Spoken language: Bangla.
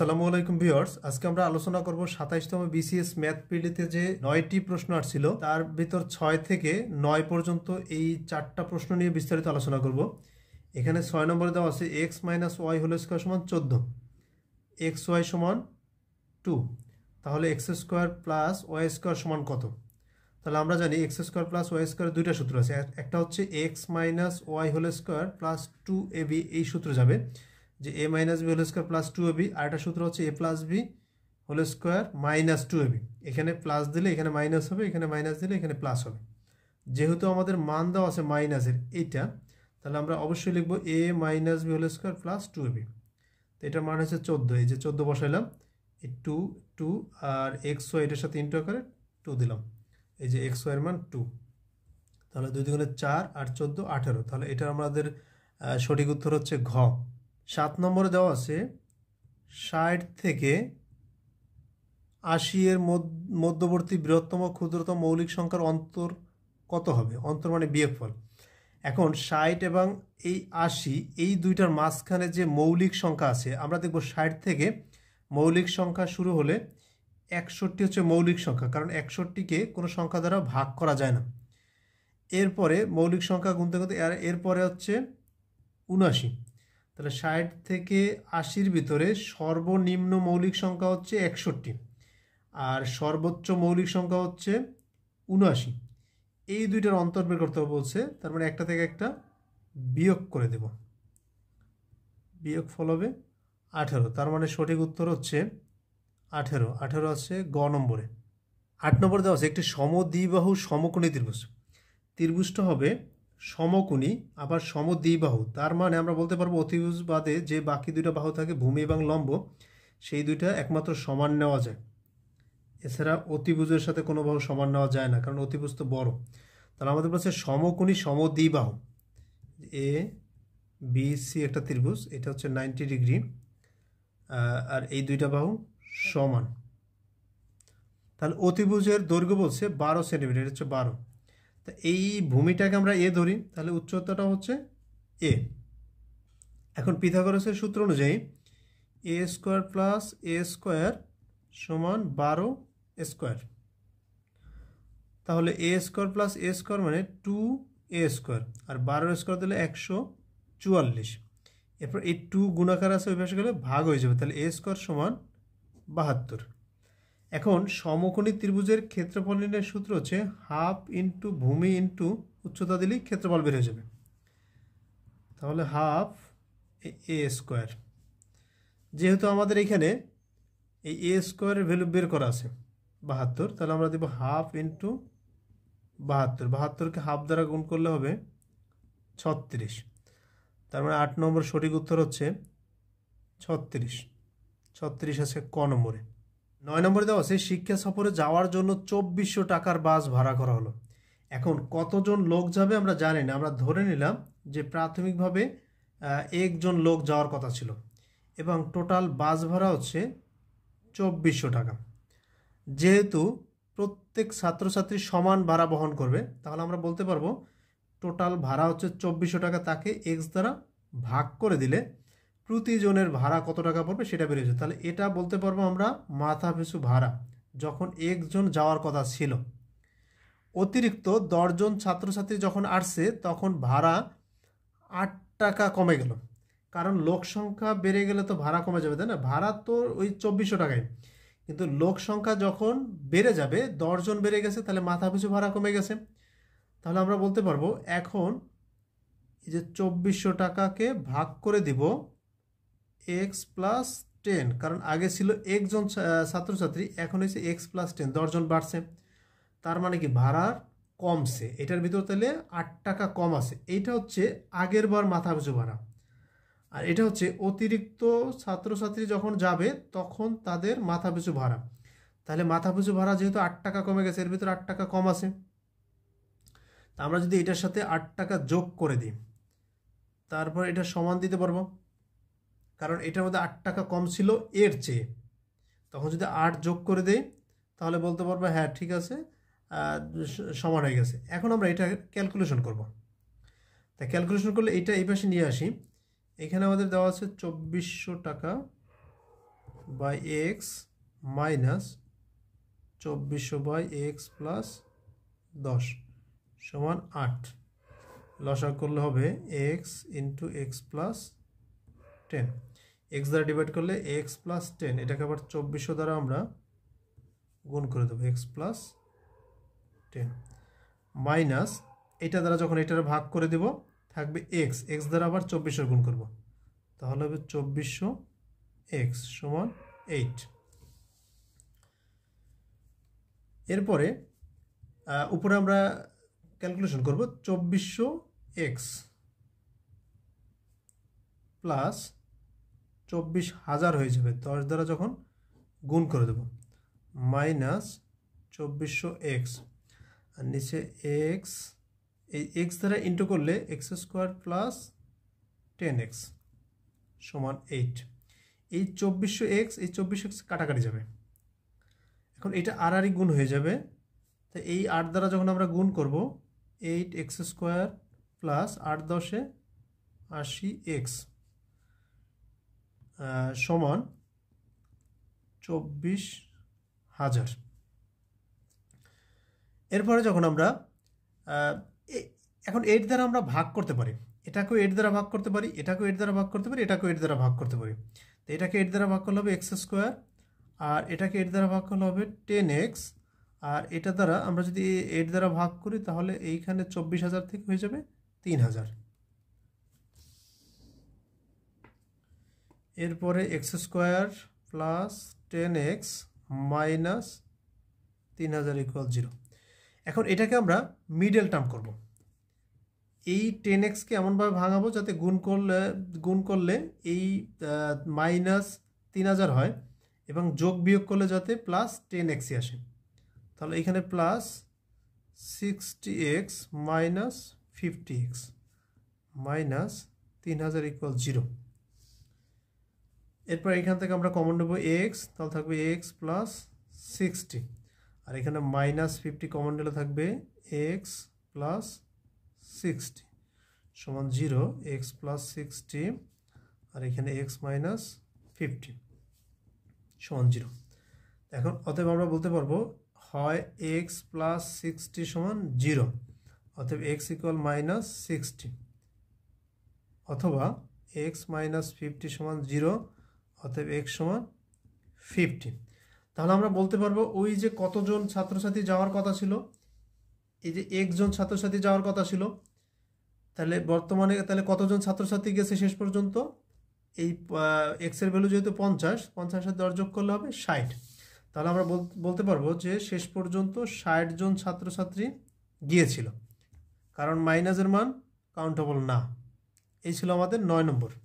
সালামু আলাইকুম ভিউয়ার্স আজকে আমরা আলোচনা করব সাতাইশতম বিসিএস ম্যাথ পিডিতে যে নয়টি প্রশ্ন আসছিল তার ভিতর ছয় থেকে নয় পর্যন্ত এই চারটা প্রশ্ন নিয়ে বিস্তারিত আলোচনা করব এখানে ছয় নম্বরে দেওয়া আছে X minus Y whole square সমান চোদ্দ এক্স ওয়াই সমান টু তাহলে X square plus Y square সমান কত তাহলে আমরা জানি X square plus Y square দুইটা সূত্র আছে একটা হচ্ছে X minus Y whole square plus two A B এই সূত্র যাবে যে A minus B whole square plus two AB আর একটা সূত্র হচ্ছে A plus B whole square minus two AB এখানে প্লাস দিলে এখানে মাইনাস হবে এখানে মাইনাস দিলে এখানে প্লাস হবে যেহেতু আমাদের মান দেওয়া আছে মাইনাসের এইটা তাহলে আমরা অবশ্যই লিখব A minus B whole square plus two AB তো এটার মান হচ্ছে চোদ্দো এই যে চোদ্দো বসাইলাম এই টু টু আর এক্স ওয়াই এটার সাথে ইন্টু আকারে টু দিলাম এই যে এক্স ওয়াইয়ের মান টু তাহলে দুই হলে চার আর চোদ্দো আঠেরো তাহলে এটার আমাদের সঠিক উত্তর হচ্ছে ঘ সাত নম্বরে দেওয়া আছে ষাট থেকে আশি এর মধ্যবর্তী বৃহত্তম ক্ষুদ্রতম মৌলিক সংখ্যার অন্তর কত হবে অন্তর মানে বিয়োগফল এখন ষাট এবং এই আশি এই দুইটার মাঝখানে যে মৌলিক সংখ্যা আছে আমরা দেখব ষাট থেকে মৌলিক সংখ্যা শুরু হলে একষট্টি হচ্ছে মৌলিক সংখ্যা কারণ একষট্টিকে কোনো সংখ্যা দ্বারা ভাগ করা যায় না এরপরে মৌলিক সংখ্যা গুনতে গুনতে এরপরে হচ্ছে উনাশি তাহলে ষাট থেকে আশির ভিতরে সর্বনিম্ন মৌলিক সংখ্যা হচ্ছে একষট্টি আর সর্বোচ্চ মৌলিক সংখ্যা হচ্ছে উনআশি এই দুইটার অন্তর বের করতে বলছে তার মানে একটা থেকে একটা বিয়োগ করে দেব বিয়োগ ফল হবে আঠেরো তার মানে সঠিক উত্তর হচ্ছে আঠেরো আঠেরো আছে গ নম্বরে আট নম্বর দেওয়া আছে একটি সমদ্বিবাহু সমকোণী ত্রিভুজ ত্রিভুজটা হবে সমকোণী আবার সমদ্বিবাহু তার মানে আমরা বলতে পারবো অতিভুজ বাদে যে বাকি দুইটা বাহু থাকে ভূমি এবং লম্ব সেই দুইটা একমাত্র সমান নেওয়া যায় এছাড়া অতিভুজের সাথে কোনো বাহু সমান নেওয়া যায় না কারণ অতিভুজ তো বড় তাহলে আমাদের বলছে সমকোণী সমদ্বিবাহু এ বি সি একটা ত্রিভুজ এটা হচ্ছে নাইনটি ডিগ্রি আর এই দুইটা বাহু সমান তাহলে অতিভুজের দৈর্ঘ্য বলছে বারো সেন্টিমিটার এটা হচ্ছে বারো তা এই ভূমিটাকে আমরা এ ধরি তাহলে উচ্চতাটা হচ্ছে এ এখন পিথাগোরাসের সূত্র অনুযায়ী A square plus A square সমান বারো স্কোয়ার তাহলে A square plus A square মানে টু এ স্কোয়ার আর বারো স্কোয়ার দিলে একশো চুয়াল্লিশ এরপর এই টু গুণাকার আছে ওই পাশে গেলে ভাগ হয়ে যাবে তাহলে এ স্কোয়ার সমান বাহাত্তর এখন সমকোণী ত্রিভুজের ক্ষেত্রফল নির্ণয়ের সূত্র হচ্ছে হাফ ইন্টু ভূমি ইন্টু উচ্চতা দিলেই ক্ষেত্রফল বের হয়ে যাবে তাহলে হাফ এ স্কোয়ার যেহেতু আমাদের এখানে এই এ স্কোয়ারের ভ্যালু বের করা আছে বাহাত্তর তাহলে আমরা দেব হাফ ইন্টু বাহাত্তর বাহাত্তরকে হাফ দ্বারা গুণ করলে হবে ছত্রিশ তার মানে আট নম্বর সঠিক উত্তর হচ্ছে ছত্রিশ ছত্রিশ আছে ক নম্বরে নয় নম্বরে দেওয়া আছে শিক্ষা সফরে যাওয়ার জন্য চব্বিশশো টাকার বাস ভাড়া করা হলো এখন কতজন লোক যাবে আমরা জানি না আমরা ধরে নিলাম যে প্রাথমিকভাবে একজন লোক যাওয়ার কথা ছিল এবং টোটাল বাস ভাড়া হচ্ছে চব্বিশশো টাকা যেহেতু প্রত্যেক ছাত্রছাত্রী সমান ভাড়া বহন করবে তাহলে আমরা বলতে পারবো টোটাল ভাড়া হচ্ছে চব্বিশশো টাকা তাকে এক্স দ্বারা ভাগ করে দিলে প্রতিজনের ভাড়া কত টাকা পড়বে সেটা বেরিয়েছে তাহলে এটা বলতে পারবো আমরা মাথা পিছু ভাড়া যখন একজন যাওয়ার কথা ছিল অতিরিক্ত দশজন ছাত্রছাত্রী যখন আসছে তখন ভাড়া আট টাকা কমে গেল কারণ লোক সংখ্যা বেড়ে গেলে তো ভাড়া কমে যাবে তাই না ভাড়া তো ওই চব্বিশশো টাকায় কিন্তু লোক সংখ্যা যখন বেড়ে যাবে দশজন বেড়ে গেছে তাহলে মাথা পিছু ভাড়া কমে গেছে তাহলে আমরা বলতে পারবো এখন এই যে চব্বিশশো টাকাকে ভাগ করে দিব এক্স প্লাস টেন কারণ আগে ছিল একজন ছাত্রছাত্রী এখন হয়েছে এক্স প্লাস টেন দশজন বাড়ছে তার মানে কি ভাড়া কমছে এটার ভিতর তাহলে আট টাকা কম আছে এটা হচ্ছে আগের বার মাথা পিছু ভাড়া আর এটা হচ্ছে অতিরিক্ত ছাত্রছাত্রী যখন যাবে তখন তাদের মাথা পিছু ভাড়া তাহলে মাথা পিছু ভাড়া যেহেতু আট টাকা কমে গেছে এর ভিতর আট টাকা কম আছে তা আমরা যদি এটার সাথে আট টাকা যোগ করে দিই তারপর এটা সমান দিতে পারবো কারণ এটার মধ্যে আট টাকা কম ছিল এর চেয়ে তখন যদি আট যোগ করে দেই তাহলে বলতে পারবো হ্যাঁ ঠিক আছে সমান হয়ে গেছে এখন আমরা এটা ক্যালকুলেশন করব তা ক্যালকুলেশন করলে এটা এই পাশে নিয়ে আসি এখানে আমাদের দেওয়া আছে চব্বিশশো টাকা বাই এক্স মাইনাস চব্বিশশো বাই এক্স প্লাস দশ সমান আট লসা করলে হবে X into X plus ten X দ্বারা ডিভাইড করলে এক্স প্লাস টেন এটাকে আবার চব্বিশশো দ্বারা আমরা গুণ করে দেবো এক্স প্লাস টেন মাইনাস এটা দ্বারা যখন এটার ভাগ করে দেব থাকবে এক্স এক্স দ্বারা আবার চব্বিশশো গুণ করব তাহলে হবে চব্বিশশো এক্স সমান এইট এরপরে উপরে আমরা ক্যালকুলেশন করব চব্বিশশো এক্স প্লাস চব্বিশ হাজার হয়ে যাবে দশ দ্বারা যখন গুণ করে দেব মাইনাস চব্বিশশো এক্স আর নিচে এক্স এই এক্স দ্বারা ইন্টু করলে X square plus ten X সমান এইট এই চব্বিশশো এক্স এই চব্বিশ এক্স কাটাকাটি যাবে এখন এটা আড়াআড়ি গুণ হয়ে যাবে তা এই আট দ্বারা যখন আমরা গুণ করব এইট এক্স স্কোয়ার প্লাস আট দশে আশি এক্স সমান চব্বিশ হাজার এরপরে যখন আমরা এখন এইট দ্বারা আমরা ভাগ করতে পারি এটাকেও এইট দ্বারা ভাগ করতে পারি এটাকেও এইট দ্বারা ভাগ করতে পারি এটাকেও এইট দ্বারা ভাগ করতে পারি তো এটাকে এইট দ্বারা ভাগ করলে হবে এক্স স্কোয়ার আর এটাকে এর দ্বারা ভাগ করলে হবে টেন এক্স আর এটা দ্বারা আমরা যদি এইট দ্বারা ভাগ করি তাহলে এইখানে চব্বিশ হাজার থেকে হয়ে যাবে তিন হাজার এরপরে X square plus ten X minus তিন হাজার ইকুয়াল জিরো এখন এটাকে আমরা মিডল টার্ম করব এই টেন এক্সকে এমনভাবে ভাঙাবো যাতে গুণ করলে গুণ করলে এই মাইনাস তিন হাজার হয় এবং যোগ বিয়োগ করলে যাতে প্লাস টেন এক্সই আসে তাহলে এখানে plus sixty X minus fifty X minus তিন হাজার ইকুয়াল জিরো এরপর এখান থেকে আমরা কমন নেবো এক্স তাহলে থাকবে এক্স প্লাস সিক্সটি আর এখানে মাইনাস ফিফটি কমন নিলে থাকবে এক্স প্লাস সিক্সটি সমান জিরো এক্স প্লাস সিক্সটি আর এখানে এক্স মাইনাস ফিফটি সমান জিরো এখন অতএব আমরা বলতে পারবো হয় এক্স প্লাস সিক্সটি সমান জিরো অতএব এক্স ইকুয়াল মাইনাস সিক্সটি অথবা এক্স মাইনাস ফিফটি সমান জিরো অতএব এক্স সমান ফিফটি তাহলে আমরা বলতে পারবো ওই যে কতজন ছাত্রছাত্রী যাওয়ার কথা ছিল এই যে একজন ছাত্রছাত্রী যাওয়ার কথা ছিল তাহলে বর্তমানে তাহলে কতজন ছাত্রছাত্রী গেছে শেষ পর্যন্ত এই এক্সের ভ্যালু যেহেতু পঞ্চাশ পঞ্চাশের দশ যোগ করলে হবে ষাট তাহলে আমরা বলতে পারবো যে শেষ পর্যন্ত ষাট জন ছাত্রছাত্রী গিয়েছিল কারণ মাইনাসের মান কাউন্টেবল না এই ছিল আমাদের নয় নম্বর